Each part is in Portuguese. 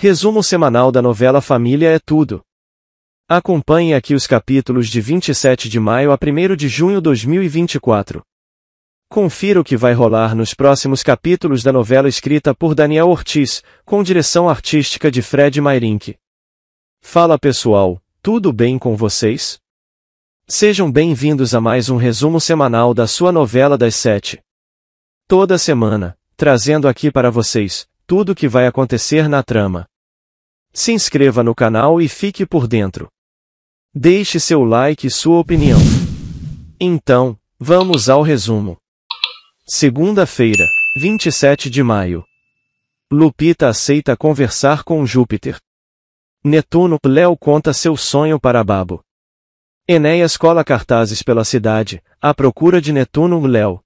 Resumo semanal da novela Família é Tudo. Acompanhe aqui os capítulos de 27 de maio a 1 de junho 2024. Confira o que vai rolar nos próximos capítulos da novela escrita por Daniel Ortiz, com direção artística de Fred Mairink. Fala pessoal, tudo bem com vocês? Sejam bem-vindos a mais um resumo semanal da sua novela das sete. Toda semana, trazendo aqui para vocês tudo que vai acontecer na trama. Se inscreva no canal e fique por dentro. Deixe seu like e sua opinião. Então, vamos ao resumo. Segunda-feira, 27 de maio. Lupita aceita conversar com Júpiter. Netuno, Léo conta seu sonho para Babo. Enéas cola cartazes pela cidade, à procura de Netuno Léo.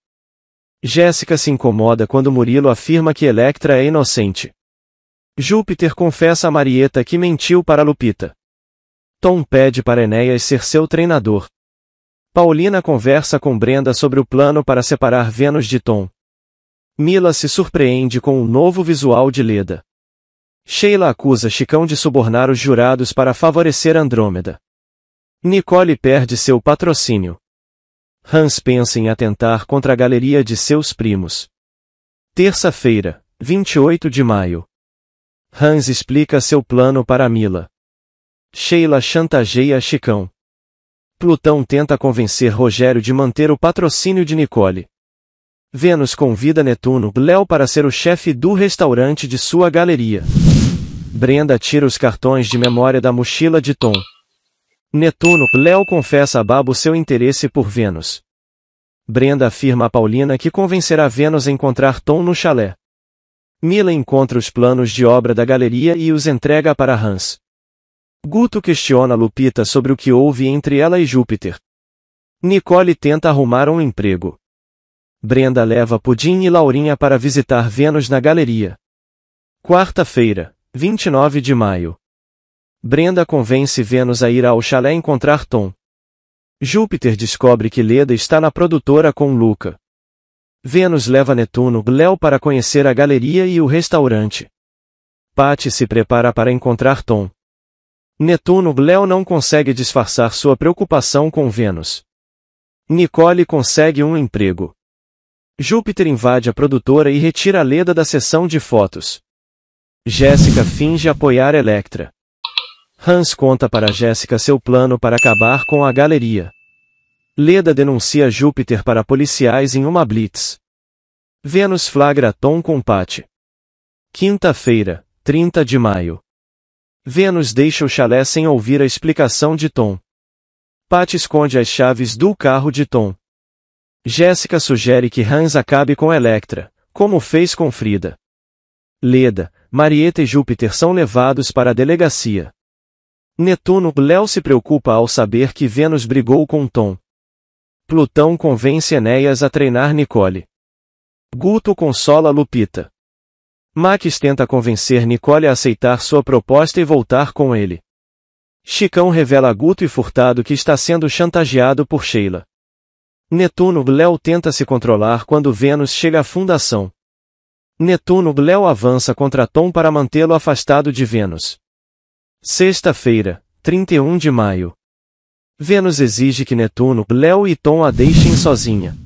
Jéssica se incomoda quando Murilo afirma que Electra é inocente. Júpiter confessa a Marieta que mentiu para Lupita. Tom pede para Enéas ser seu treinador. Paulina conversa com Brenda sobre o plano para separar Vênus de Tom. Mila se surpreende com o novo visual de Leda. Sheila acusa Chicão de subornar os jurados para favorecer Andrômeda. Nicole perde seu patrocínio. Hans pensa em atentar contra a galeria de seus primos. Terça-feira, 28 de maio. Hans explica seu plano para Mila. Sheila chantageia Chicão. Plutão tenta convencer Rogério de manter o patrocínio de Nicole. Vênus convida Netuno Léo para ser o chefe do restaurante de sua galeria. Brenda tira os cartões de memória da mochila de Tom. Netuno, Léo confessa a Babo seu interesse por Vênus. Brenda afirma a Paulina que convencerá Vênus a encontrar Tom no chalé. Mila encontra os planos de obra da galeria e os entrega para Hans. Guto questiona Lupita sobre o que houve entre ela e Júpiter. Nicole tenta arrumar um emprego. Brenda leva Pudim e Laurinha para visitar Vênus na galeria. Quarta-feira, 29 de maio. Brenda convence Vênus a ir ao chalé encontrar Tom. Júpiter descobre que Leda está na produtora com Luca. Vênus leva Netuno, Léo para conhecer a galeria e o restaurante. Patty se prepara para encontrar Tom. Netuno, Léo não consegue disfarçar sua preocupação com Vênus. Nicole consegue um emprego. Júpiter invade a produtora e retira Leda da sessão de fotos. Jéssica finge apoiar Electra. Hans conta para Jéssica seu plano para acabar com a galeria. Leda denuncia Júpiter para policiais em uma blitz. Vênus flagra Tom com Patty. Quinta-feira, 30 de maio. Vênus deixa o chalé sem ouvir a explicação de Tom. Patty esconde as chaves do carro de Tom. Jéssica sugere que Hans acabe com Electra, como fez com Frida. Leda, Marieta e Júpiter são levados para a delegacia. Netuno, Léo se preocupa ao saber que Vênus brigou com Tom. Plutão convence Enéas a treinar Nicole. Guto consola Lupita. Max tenta convencer Nicole a aceitar sua proposta e voltar com ele. Chicão revela a Guto e Furtado que está sendo chantageado por Sheila. Netuno Léo tenta se controlar quando Vênus chega à fundação. Netuno Léo avança contra Tom para mantê-lo afastado de Vênus. Sexta-feira, 31 de maio. Vênus exige que Netuno, Léo e Tom a deixem sozinha.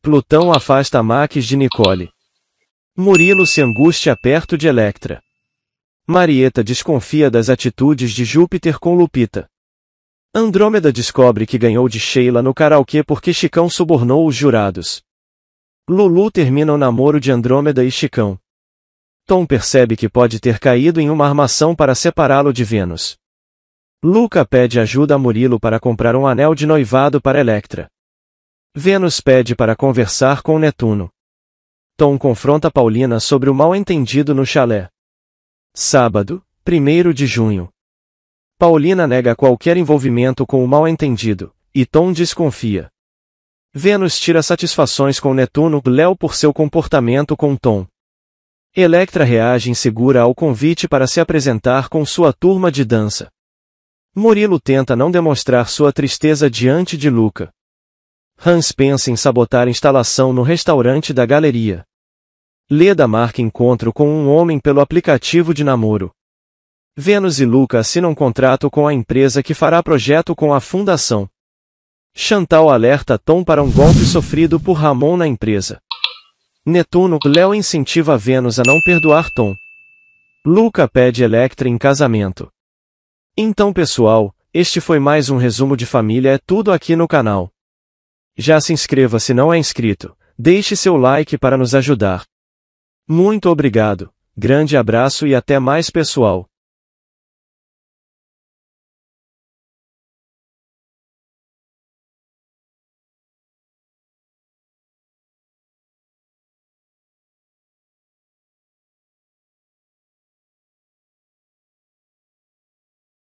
Plutão afasta Max de Nicole. Murilo se angústia perto de Electra. Marieta desconfia das atitudes de Júpiter com Lupita. Andrômeda descobre que ganhou de Sheila no karaokê porque Chicão subornou os jurados. Lulu termina o namoro de Andrômeda e Chicão. Tom percebe que pode ter caído em uma armação para separá-lo de Vênus. Luca pede ajuda a Murilo para comprar um anel de noivado para Electra. Vênus pede para conversar com Netuno. Tom confronta Paulina sobre o mal-entendido no chalé. Sábado, 1 de junho. Paulina nega qualquer envolvimento com o mal-entendido, e Tom desconfia. Vênus tira satisfações com Netuno Léo por seu comportamento com Tom. Electra reage insegura ao convite para se apresentar com sua turma de dança. Murilo tenta não demonstrar sua tristeza diante de Luca. Hans pensa em sabotar a instalação no restaurante da galeria. Leda marca encontro com um homem pelo aplicativo de namoro. Vênus e Luca assinam um contrato com a empresa que fará projeto com a fundação. Chantal alerta Tom para um golpe sofrido por Ramon na empresa. Netuno, Léo incentiva Vênus a não perdoar Tom. Luca pede Electra em casamento. Então pessoal, este foi mais um resumo de família é tudo aqui no canal. Já se inscreva se não é inscrito, deixe seu like para nos ajudar. Muito obrigado, grande abraço e até mais pessoal.